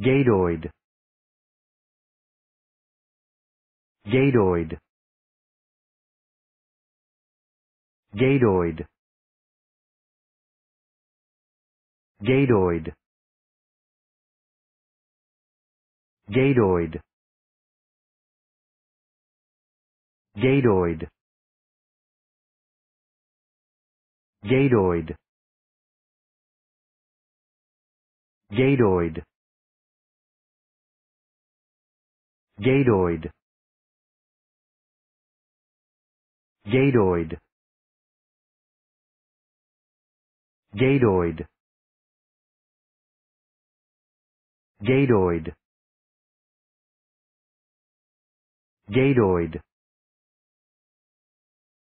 Gadoid. Gadoid. Gadoid. Gadoid. Gadoid. Gadoid. Gadoid. Gadoid. Gadoid. Gadoid. Gadoid. Gadoid. Gadoid.